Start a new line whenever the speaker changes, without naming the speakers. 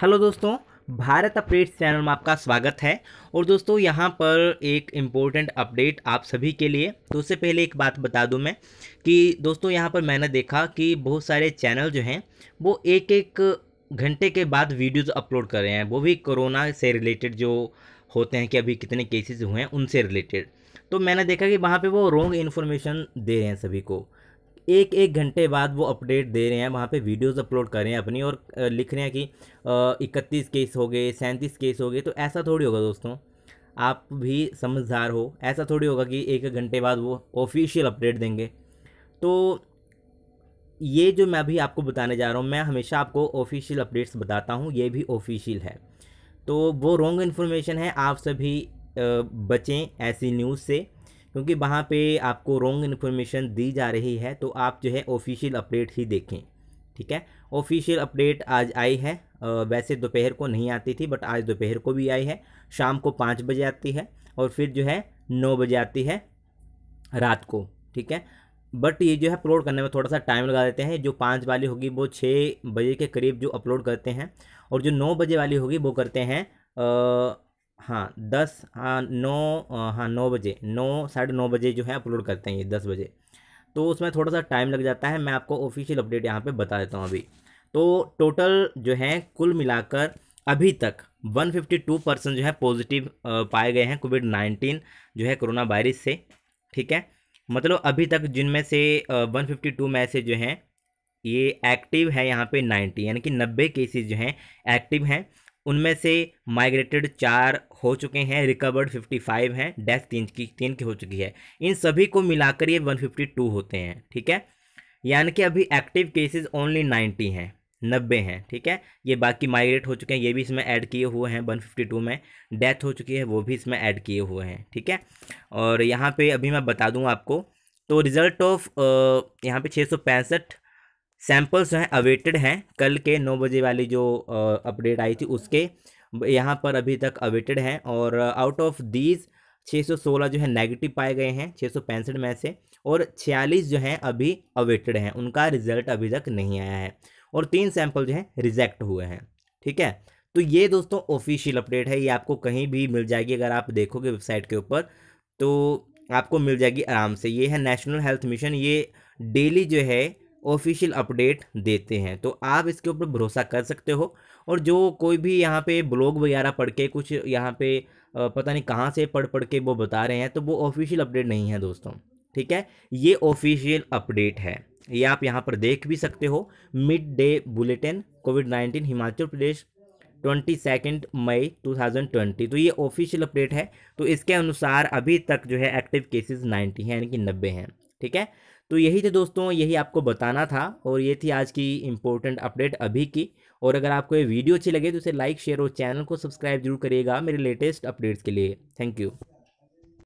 hello दोस्तों Bharat updates channel में आपका स्वागत है और दोस्तों यहाँ पर एक इम्पोर्टेंट अपडेट आप सभी के लिए तो उससे पहले एक बात बता दूँ मैं कि दोस्तों यहाँ पर मैंने देखा कि बहुत सारे चैनल जो हैं वो एक एक घंटे के बाद वीडियोज़ अपलोड कर रहे हैं वो भी कोरोना से रिलेटेड जो होते हैं कि अभी कितने केसेज हुए हैं उनसे रिलेटेड तो मैंने देखा कि वहाँ पर वो रॉन्ग इन्फॉर्मेशन दे रहे हैं सभी को एक एक घंटे बाद वो अपडेट दे रहे हैं वहाँ पे वीडियोस अपलोड कर रहे हैं अपनी और लिख रहे हैं कि इकतीस केस हो गए सैंतीस केस हो गए तो ऐसा थोड़ी होगा दोस्तों आप भी समझदार हो ऐसा थोड़ी होगा कि एक घंटे बाद वो ऑफिशियल अपडेट देंगे तो ये जो मैं अभी आपको बताने जा रहा हूँ मैं हमेशा आपको ऑफिशियल अपडेट्स बताता हूँ ये भी ऑफिशियल है तो वो रॉन्ग इन्फॉर्मेशन है आप सभी बचें ऐसी न्यूज़ से क्योंकि वहाँ पे आपको रॉन्ग इन्फॉर्मेशन दी जा रही है तो आप जो है ऑफिशियल अपडेट ही देखें ठीक है ऑफिशियल अपडेट आज आई है वैसे दोपहर को नहीं आती थी बट आज दोपहर को भी आई है शाम को पाँच बजे आती है और फिर जो है नौ बजे आती है रात को ठीक है बट ये जो है अपलोड करने में थोड़ा सा टाइम लगा देते हैं जो पाँच वाली होगी वो छः बजे के करीब जो अपलोड करते हैं और जो नौ बजे वाली होगी वो करते हैं हाँ दस हाँ नौ हाँ नौ बजे नौ साढ़े नौ बजे जो है अपलोड करते हैं ये दस बजे तो उसमें थोड़ा सा टाइम लग जाता है मैं आपको ऑफिशियल अपडेट यहाँ पे बता देता हूँ अभी तो टोटल जो है कुल मिलाकर अभी तक 152 परसेंट जो है पॉजिटिव पाए गए हैं कोविड 19 जो है कोरोना वायरस से ठीक है मतलब अभी तक जिनमें से वन फिफ्टी टू में से जो हैं ये एक्टिव है यहाँ पे 90 यानी कि 90 केसेस जो हैं एक्टिव हैं उनमें से माइग्रेटेड चार हो चुके हैं रिकवर्ड 55 हैं डेथ तीन की तीन की हो चुकी है इन सभी को मिलाकर ये 152 होते हैं ठीक है यानी कि अभी एक्टिव केसेस ओनली 90 हैं नब्बे हैं ठीक है ये बाकी माइग्रेट हो चुके हैं ये भी इसमें ऐड किए हुए हैं 152 में डेथ हो चुकी है वो भी इसमें ऐड किए हुए हैं ठीक है और यहाँ पर अभी मैं बता दूँ आपको तो रिज़ल्ट ऑफ यहाँ पर छः सैंपल्स जो हैं अवेटेड हैं कल के नौ बजे वाली जो अपडेट आई थी उसके यहाँ पर अभी तक अवेटेड हैं और आउट ऑफ दीज 616 जो है नेगेटिव पाए गए हैं छः में से और 46 जो हैं अभी अवेटेड हैं उनका रिजल्ट अभी तक नहीं आया है और तीन सैंपल जो हैं रिजेक्ट हुए हैं ठीक है तो ये दोस्तों ऑफिशियल अपडेट है ये आपको कहीं भी मिल जाएगी अगर आप देखोगे वेबसाइट के ऊपर तो आपको मिल जाएगी आराम से ये है नेशनल हेल्थ मिशन ये डेली जो है ऑफिशियल अपडेट देते हैं तो आप इसके ऊपर भरोसा कर सकते हो और जो कोई भी यहाँ पे ब्लॉग वगैरह पढ़ के कुछ यहाँ पे पता नहीं कहाँ से पढ़ पढ़ के वो बता रहे हैं तो वो ऑफिशियल अपडेट नहीं है दोस्तों ठीक है ये ऑफिशियल अपडेट है ये आप यहाँ पर देख भी सकते हो mid day bulletin Covid nineteen Himachal Pradesh twenty second May two thousand twenty तो ये ऑफिशियल अपडेट है तो इसके अनुसार अभी तक जो है एक्टिव केसेस नाइन्टी हैं यानी कि नब्बे हैं ठीक है तो यही थे दोस्तों यही आपको बताना था और ये थी आज की इम्पोर्टेंट अपडेट अभी की और अगर आपको ये वीडियो अच्छी लगे तो इसे लाइक शेयर और चैनल को सब्सक्राइब जरूर करिएगा मेरे लेटेस्ट अपडेट्स के लिए थैंक यू